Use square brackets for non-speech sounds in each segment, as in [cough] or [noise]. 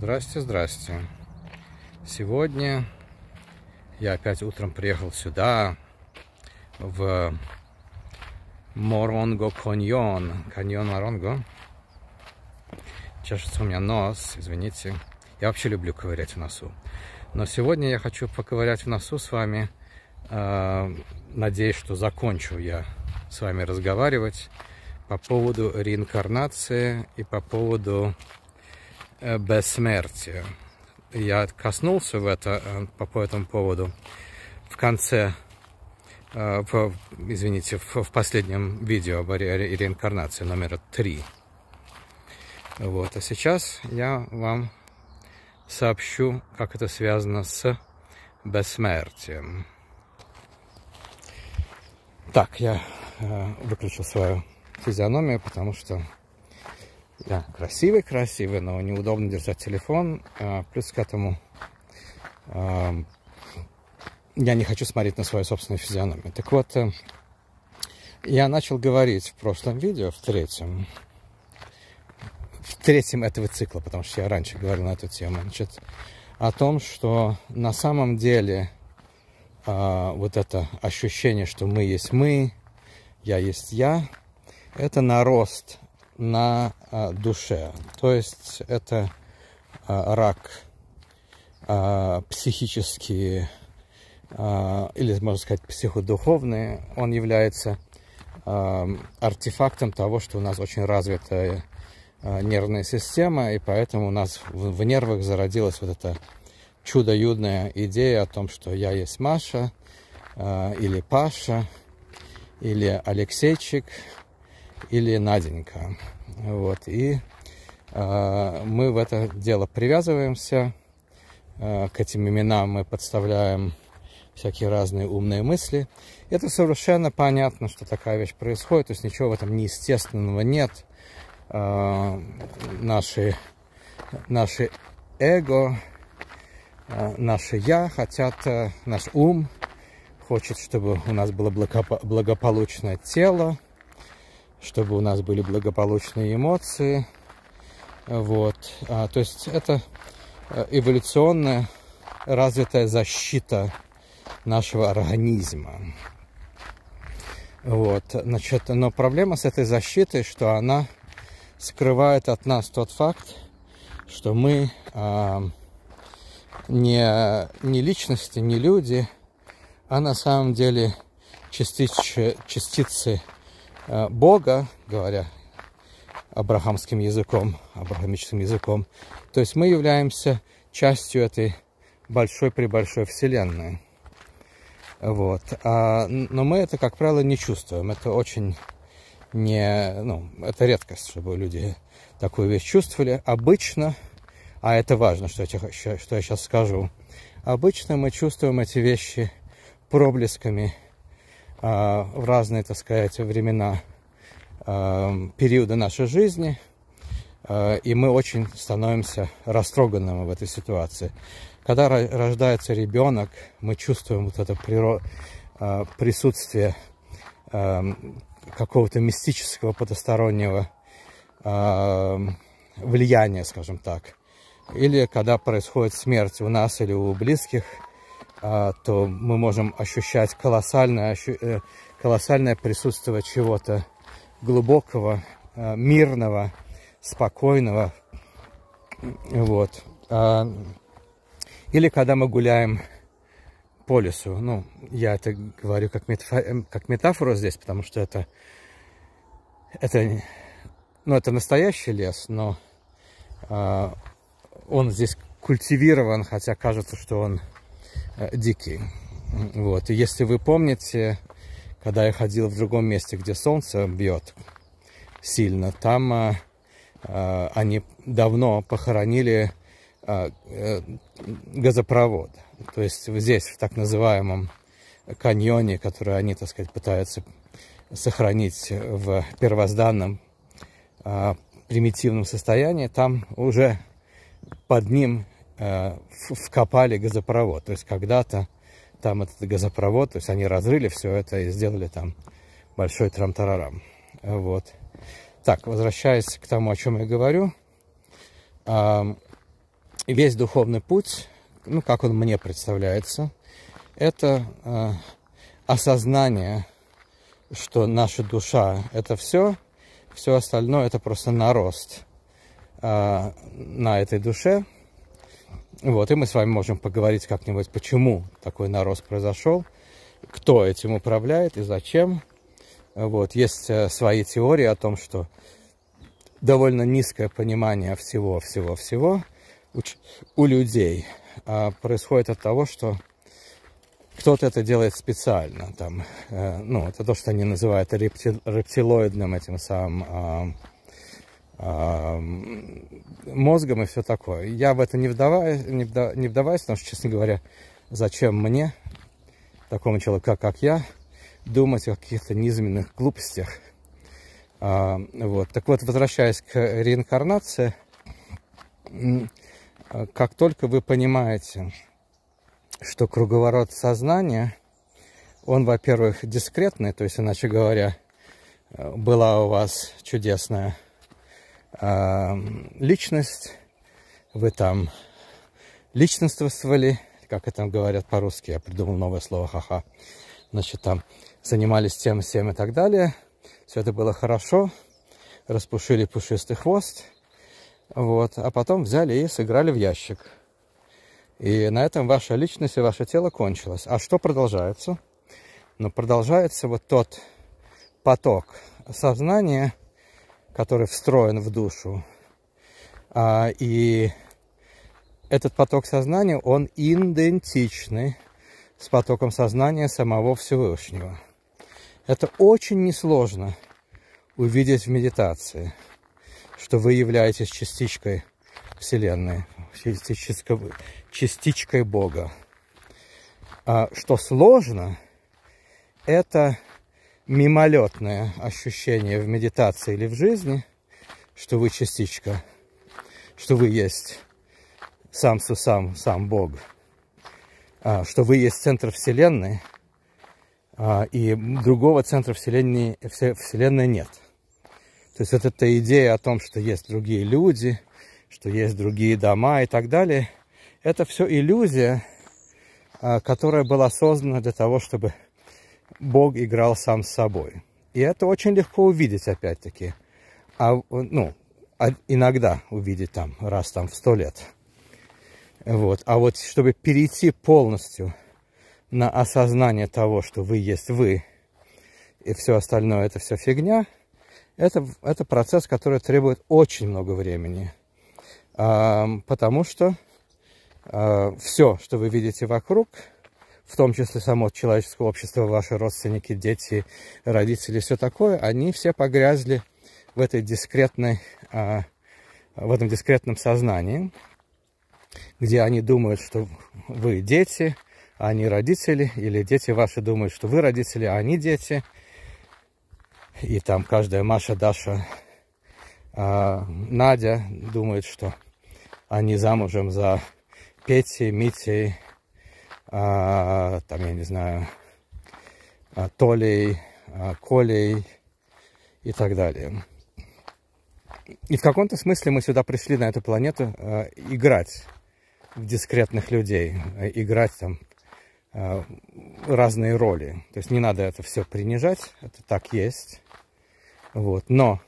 Здрасте, здрасте. Сегодня я опять утром приехал сюда, в Моронго каньон. Каньон Моронго. Чешется у меня нос, извините. Я вообще люблю ковырять в носу. Но сегодня я хочу поковырять в носу с вами. А, надеюсь, что закончу я с вами разговаривать по поводу реинкарнации и по поводу Э, бессмертию. Я коснулся в это э, по, по этому поводу в конце, э, в, извините, в, в последнем видео об ре, реинкарнации номер три. Вот, а сейчас я вам сообщу, как это связано с бессмертием. Так, я э, выключил свою физиономию, потому что да, красивый, красивый, но неудобно держать телефон. А, плюс к этому я не хочу смотреть на свою собственную физиономию. Так вот, э, я начал говорить в прошлом видео, в третьем, в третьем этого цикла, потому что я раньше говорил на эту тему, значит, о том, что на самом деле а, вот это ощущение, что мы есть мы, я есть я, это нарост на а, душе. То есть это а, рак а, психический или, можно сказать, психодуховный. Он является артефактом того, что у нас очень развитая нервная система, и поэтому у нас в нервах зародилась вот эта чудо-юдная идея о том, что я есть Маша, или Паша, или Алексейчик, или Наденька. Вот. И э, мы в это дело привязываемся, э, к этим именам мы подставляем всякие разные умные мысли. Это совершенно понятно, что такая вещь происходит, то есть ничего в этом неестественного нет. Э, наши, наши эго, э, наше я хотят, э, наш ум хочет, чтобы у нас было благополучное тело, чтобы у нас были благополучные эмоции. Вот. А, то есть это э, эволюционная развитая защита нашего организма. Вот, значит, но проблема с этой защитой, что она скрывает от нас тот факт, что мы а, не, не личности, не люди, а на самом деле частич, частицы Э, Бога, говоря абрахамским языком, абрахамическим языком. То есть мы являемся частью этой большой-пребольшой вселенной. Вот. А, но мы это, как правило, не чувствуем. Это очень не... Ну, это редкость, чтобы люди такую вещь чувствовали. Обычно, а это важно, что я, что я сейчас скажу, обычно мы чувствуем эти вещи проблесками а, в разные, так сказать, времена, а, периоды нашей жизни, а, и мы очень становимся растроганными в этой ситуации. Когда рождается ребенок, мы чувствуем вот это присутствие какого-то мистического потустороннего влияния, скажем так. Или когда происходит смерть у нас или у близких – а, то мы можем ощущать колоссальное, э, колоссальное присутствие чего-то глубокого, а, мирного, спокойного. Вот. А, или когда мы гуляем по лесу. Ну, я это говорю как, метафор, эм, как метафору здесь, потому что это, это, ну, это настоящий лес, но он здесь культивирован, хотя кажется, что он Э, дикий. Вот. И если вы помните, когда я ходил в другом месте, где солнце бьет сильно, там э, а, они давно похоронили э, а, газопровод. То есть здесь, в так называемом каньоне, который они, так сказать, пытаются сохранить в первозданном э, примитивном состоянии, там уже под ним Э, вкопали газопровод. То есть когда-то там этот газопровод, то есть они разрыли все это и сделали там большой трам-тарарам. Вот. Так, возвращаясь к тому, о чем я говорю, весь духовный путь, ну, как он мне представляется, это э, осознание, что наша душа – это все, все остальное – это просто нарост э, на этой душе – вот, и мы с вами можем поговорить как-нибудь, почему такой нарост произошел, кто этим управляет и зачем. Вот, есть э, свои теории о том, что довольно низкое понимание всего-всего-всего у людей а происходит от того, что кто-то это делает специально, там, э, ну, это то, что они называют рептилоидным этим самым а, мозгом и все такое. Я в это не вдаваюсь, не, вда, не вдаваюсь, потому что, честно говоря, зачем мне, такому человеку, как я, думать о каких-то низменных глупостях. А, вот. Так вот, возвращаясь к реинкарнации, а, как только вы понимаете, что круговорот сознания, он, во-первых, дискретный, то есть, иначе говоря, э, была у вас чудесная личность, вы там личностствовали, как это говорят по-русски, я придумал новое слово ха-ха. Значит, там занимались тем, всем и так далее. Все это было хорошо, распушили пушистый хвост, вот, а потом взяли и сыграли в ящик. И на этом ваша личность и ваше тело кончилось. А что продолжается? Но ну, продолжается вот тот поток сознания, который встроен в душу. А, и этот поток сознания, он идентичный с потоком сознания самого Всевышнего. Это очень несложно увидеть в медитации, что вы являетесь частичкой Вселенной, частичкой, частичкой Бога. А что сложно, это мимолетное ощущение в медитации или в жизни, что вы частичка, что вы есть сам су сам сам Бог, а, что вы есть центр Вселенной, а, и другого центра Вселенной, Вселенной нет. То есть вот эта идея о том, что есть другие люди, что есть другие дома и так далее, это все иллюзия, а, которая была создана для того, чтобы Бог играл сам с собой. И это очень легко увидеть, опять-таки. А, ну, а иногда увидеть там, раз там в сто лет. Вот. А вот чтобы перейти полностью на осознание того, что вы есть вы, и все остальное это все фигня, это, это процесс, который требует очень много времени. А, потому что а, все, что вы видите вокруг, в том числе само человеческое общество, ваши родственники, дети, родители, все такое, они все погрязли в этой дискретной, а, в этом дискретном сознании, где они думают, что вы дети, а они родители, или дети ваши думают, что вы родители, а они дети. И там каждая Маша, Даша, а, Надя думает, что они замужем за Петей, Митей, а, там, я не знаю, а, Толей, а, Колей и так далее. И в каком-то смысле мы сюда пришли на эту планету а, играть в дискретных людей, а, играть там а, разные роли. То есть не надо это все принижать, это так есть. Вот. Но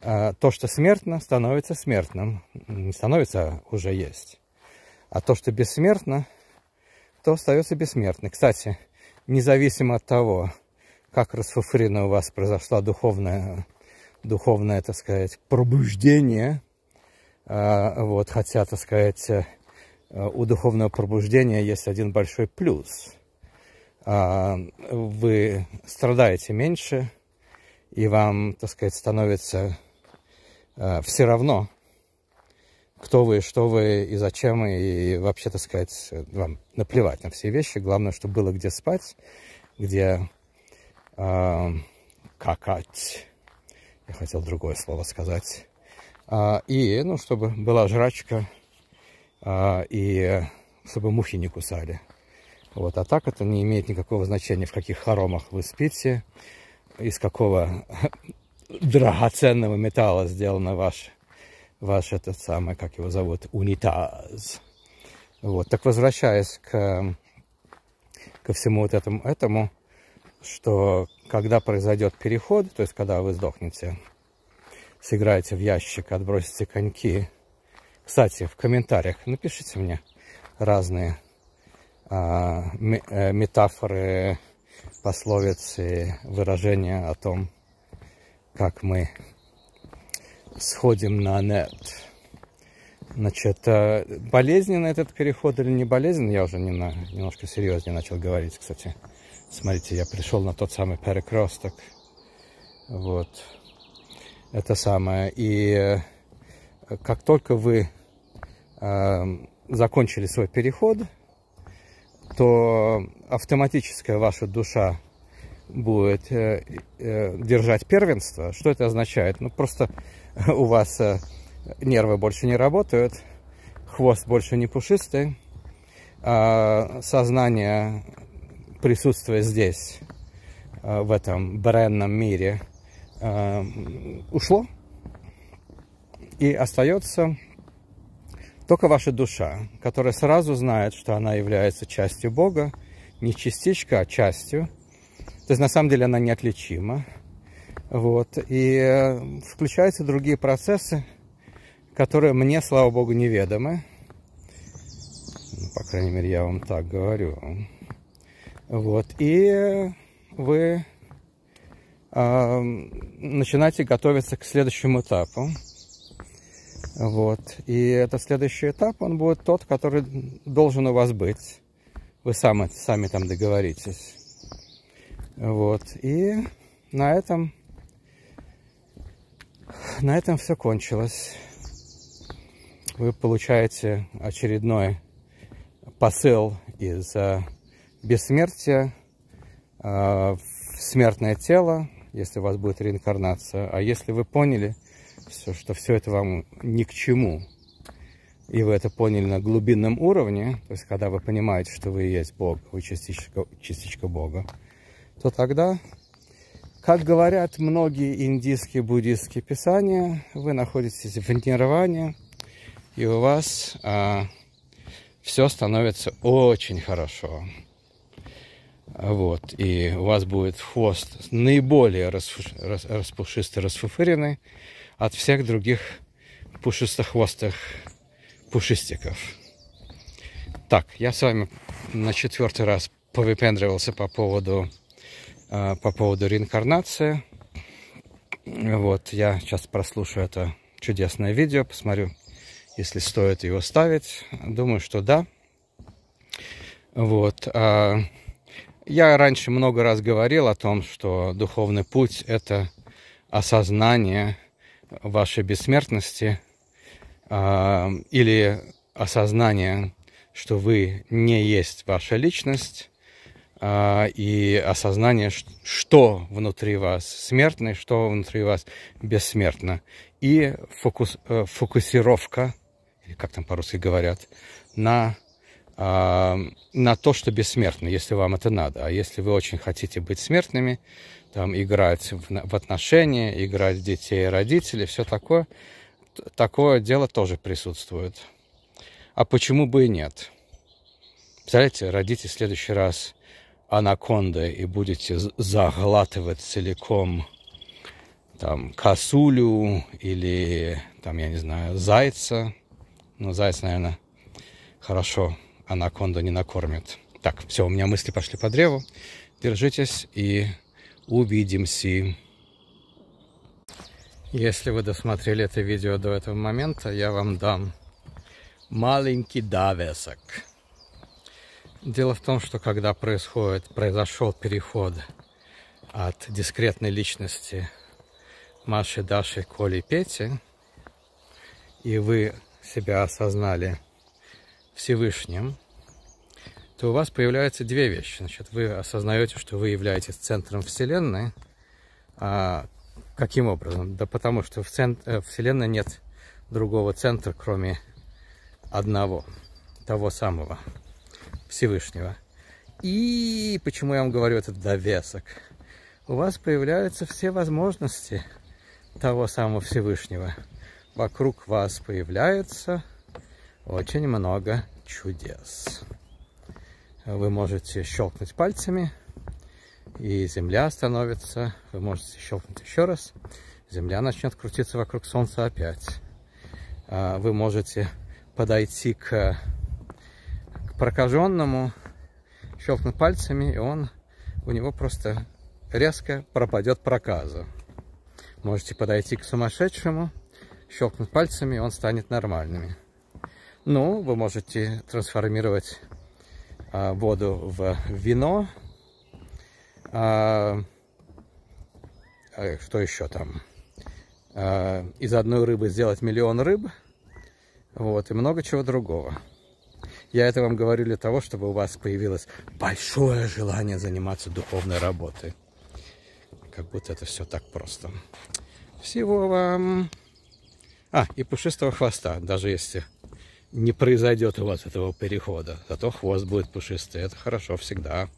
а, то, что смертно, становится смертным. Не становится, а уже есть. А то, что бессмертно, то остается бессмертный. Кстати, независимо от того, как расфуфрина у вас произошла духовная, духовное, так сказать, пробуждение, а, вот, хотя, так сказать, э, у духовного пробуждения есть один большой плюс. А, вы страдаете меньше, и вам, так сказать, становится э, все равно, кто вы, что вы и зачем, и вообще, так сказать, вам наплевать на все вещи. Главное, чтобы было где спать, где э, какать. Я хотел другое слово сказать. Э, и, ну, чтобы была жрачка, э, и чтобы мухи не кусали. Вот, а так это не имеет никакого значения, в каких хоромах вы спите, из какого [laughs] драгоценного металла сделана ваша ваш этот самый, как его зовут, унитаз. Вот, так возвращаясь к, ко всему вот этому, этому, что когда произойдет переход, то есть когда вы сдохнете, сыграете в ящик, отбросите коньки. Кстати, в комментариях напишите мне разные а, э, метафоры, пословицы, выражения о том, как мы сходим на нет. Значит, э, болезненный этот переход или не болезнен, я уже не немножко серьезнее начал говорить, кстати. Смотрите, я пришел на тот самый перекресток. Вот. Это самое. И э, как только вы э, закончили свой переход, то автоматическая ваша душа будет э, э, держать первенство. Что это означает? Ну, просто [laughs] у вас э, нервы больше не работают, хвост больше не пушистый, а сознание присутствия здесь, э, в этом бренном мире, э, ушло, и остается только ваша душа, которая сразу знает, что она является частью Бога, не частичка, а частью. То есть на самом деле она неотличима. Вот. И э, включаются другие процессы, которые мне, слава богу, неведомы. Ну, по крайней мере, я вам так говорю. Вот. И вы э, начинаете готовиться к следующему этапу. Вот. И этот следующий этап, он будет тот, который должен у вас быть. Вы сами, сами там договоритесь. Вот. И на этом на этом все кончилось. Вы получаете очередной посыл из э, бессмертия э, в смертное тело, если у вас будет реинкарнация. А если вы поняли, что все это вам ни к чему, и вы это поняли на глубинном уровне, то есть когда вы понимаете, что вы и есть Бог, вы частичка, частичка Бога, то тогда как говорят многие индийские буддийские писания, вы находитесь в нирване, и у вас а, все становится очень хорошо. Вот, и у вас будет хвост наиболее расфуш... распушистый, расфуфыренный от всех других пушистохвостых пушистиков. Так, я с вами на четвертый раз повыпендривался по поводу а, по поводу реинкарнации. Вот, я сейчас прослушаю это чудесное видео, посмотрю, если стоит его ставить. Думаю, что да. Вот. А, я раньше много раз говорил о том, что духовный путь – это осознание вашей бессмертности а, или осознание, что вы не есть ваша личность, а, и осознание, что внутри вас смертно и что внутри вас бессмертно. И фокус, э, фокусировка, как там по-русски говорят, на, а, на то, что бессмертно, если вам это надо. А если вы очень хотите быть смертными, там, играть в, в отношения, играть в детей родителей, все такое, такое дело тоже присутствует. А почему бы и нет? Представляете, родители в следующий раз анаконда и будете заглатывать целиком там косулю или там, я не знаю, зайца. Ну, заяц, наверное, хорошо анаконда не накормит. Так, все, у меня мысли пошли по древу. Держитесь и увидимся. Если вы досмотрели это видео до этого момента, я вам дам маленький довесок. Дело в том, что когда происходит, произошел переход от дискретной личности Маши, Даши, Коли, Пети, и вы себя осознали Всевышним, то у вас появляются две вещи. Значит, вы осознаете, что вы являетесь центром Вселенной. А каким образом? Да потому что в центр, э, Вселенной нет другого центра, кроме одного, того самого. Всевышнего. И почему я вам говорю этот довесок? У вас появляются все возможности того самого Всевышнего. Вокруг вас появляется очень много чудес. Вы можете щелкнуть пальцами, и Земля становится, вы можете щелкнуть еще раз, Земля начнет крутиться вокруг Солнца опять. А, вы можете подойти к прокаженному, щелкнуть пальцами, и он, у него просто резко пропадет проказа. Можете подойти к сумасшедшему, щелкнуть пальцами, и он станет нормальным. Ну, вы можете трансформировать э, воду в вино. Э, что еще там? Э, из одной рыбы сделать миллион рыб. Вот, и много чего другого. Я это вам говорю для того, чтобы у вас появилось большое желание заниматься духовной работой. Как будто это все так просто. Всего вам... А, и пушистого хвоста, даже если не произойдет у вас этого перехода. Зато хвост будет пушистый. Это хорошо всегда.